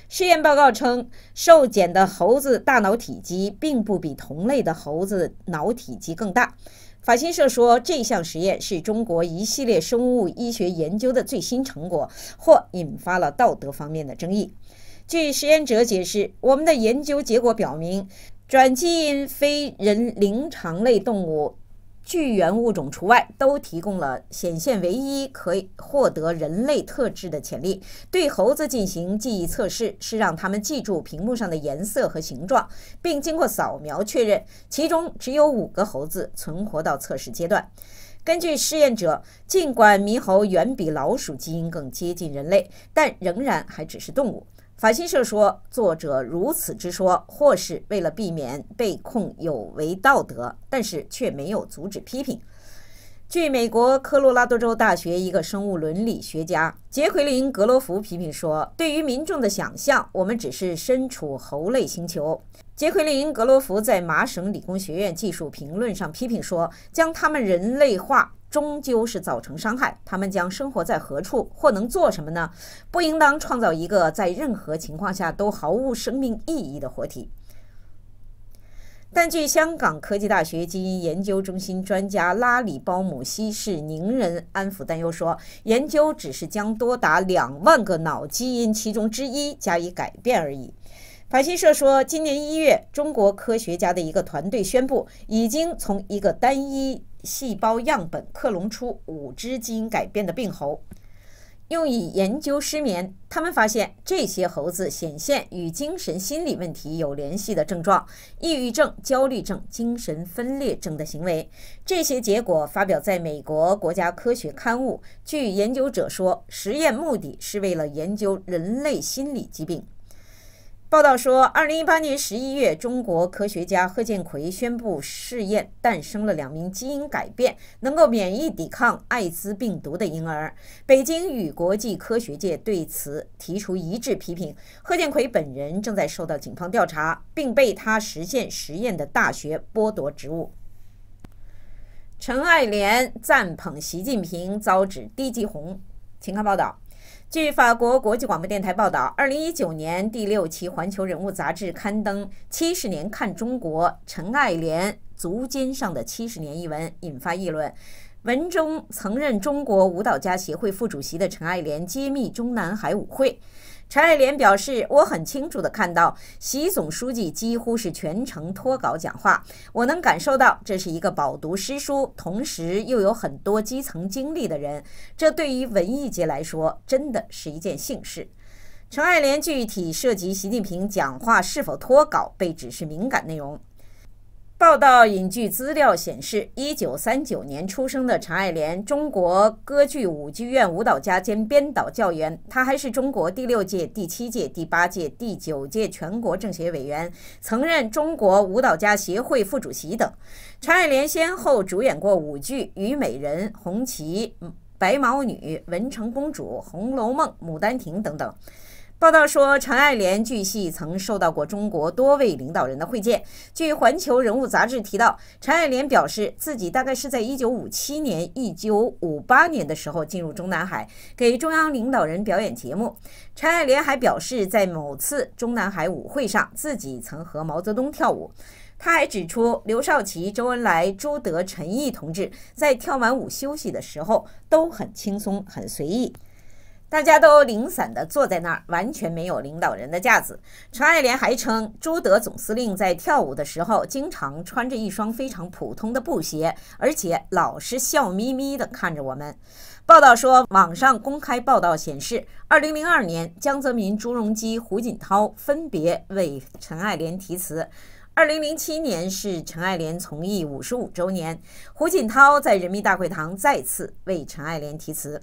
试验报告称，受检的猴子大脑体积并不比同类的猴子脑体积更大。法新社说，这项实验是中国一系列生物医学研究的最新成果，或引发了道德方面的争议。据实验者解释，我们的研究结果表明，转基因非人灵长类动物。巨猿物种除外，都提供了显现唯一可以获得人类特质的潜力。对猴子进行记忆测试，是让他们记住屏幕上的颜色和形状，并经过扫描确认。其中只有五个猴子存活到测试阶段。根据试验者，尽管猕猴远比老鼠基因更接近人类，但仍然还只是动物。法新社说，作者如此之说，或是为了避免被控有违道德，但是却没有阻止批评。据美国科罗拉多州大学一个生物伦理学家杰奎琳·格罗弗批评说：“对于民众的想象，我们只是身处猴类星球。”杰奎琳·格罗弗在麻省理工学院技术评论上批评说：“将他们人类化，终究是造成伤害。他们将生活在何处，或能做什么呢？不应当创造一个在任何情况下都毫无生命意义的活体。”但据香港科技大学基因研究中心专家拉里·鲍姆息事宁人安抚担忧说，研究只是将多达两万个脑基因其中之一加以改变而已。法新社说，今年一月，中国科学家的一个团队宣布，已经从一个单一细胞样本克隆出五只基因改变的病猴。用以研究失眠，他们发现这些猴子显现与精神心理问题有联系的症状，抑郁症、焦虑症、精神分裂症的行为。这些结果发表在美国国家科学刊物。据研究者说，实验目的是为了研究人类心理疾病。报道说，二零一八年十一月，中国科学家贺建奎宣布试验诞生了两名基因改变、能够免疫抵抗艾滋病毒的婴儿。北京与国际科学界对此提出一致批评。贺建奎本人正在受到警方调查，并被他实现实验的大学剥夺职务。陈爱莲赞捧习近平遭指低级红，请看报道。据法国国际广播电台报道，二零一九年第六期《环球人物》杂志刊登《七十年看中国：陈爱莲足尖上的七十年》一文，引发议论。文中曾任中国舞蹈家协会副主席的陈爱莲揭秘中南海舞会。陈爱莲表示：“我很清楚地看到，习总书记几乎是全程脱稿讲话。我能感受到，这是一个饱读诗书，同时又有很多基层经历的人。这对于文艺界来说，真的是一件幸事。”陈爱莲具体涉及习近平讲话是否脱稿被指是敏感内容。报道引据资料显示，一九三九年出生的陈爱莲，中国歌剧舞剧院舞蹈家兼编导教员。她还是中国第六届、第七届、第八届、第九届全国政协委员，曾任中国舞蹈家协会副主席等。陈爱莲先后主演过舞剧《虞美人》《红旗》《白毛女》《文成公主》《红楼梦》《牡丹亭》等等。报道说，陈爱莲据悉曾受到过中国多位领导人的会见。据《环球人物》杂志提到，陈爱莲表示自己大概是在1957年、1958年的时候进入中南海，给中央领导人表演节目。陈爱莲还表示，在某次中南海舞会上，自己曾和毛泽东跳舞。他还指出，刘少奇、周恩来、朱德、陈毅同志在跳完舞休息的时候都很轻松、很随意。大家都零散地坐在那儿，完全没有领导人的架子。陈爱莲还称，朱德总司令在跳舞的时候，经常穿着一双非常普通的布鞋，而且老是笑眯眯地看着我们。报道说，网上公开报道显示，2002年，江泽民、朱镕基、胡锦涛分别为陈爱莲题词。2007年是陈爱莲从艺55周年，胡锦涛在人民大会堂再次为陈爱莲题词。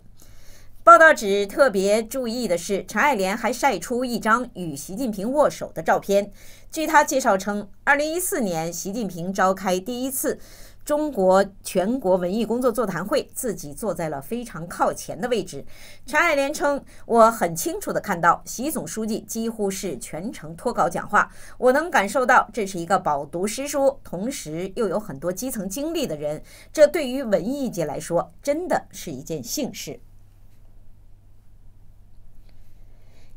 报道指特别注意的是，陈爱莲还晒出一张与习近平握手的照片。据他介绍称，二零一四年习近平召开第一次中国全国文艺工作座谈会，自己坐在了非常靠前的位置。陈爱莲称：“我很清楚的看到，习总书记几乎是全程脱稿讲话。我能感受到，这是一个饱读诗书，同时又有很多基层经历的人。这对于文艺界来说，真的是一件幸事。”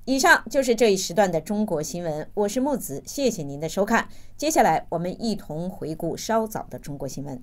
以上就是这一时段的中国新闻，我是木子，谢谢您的收看。接下来，我们一同回顾稍早的中国新闻。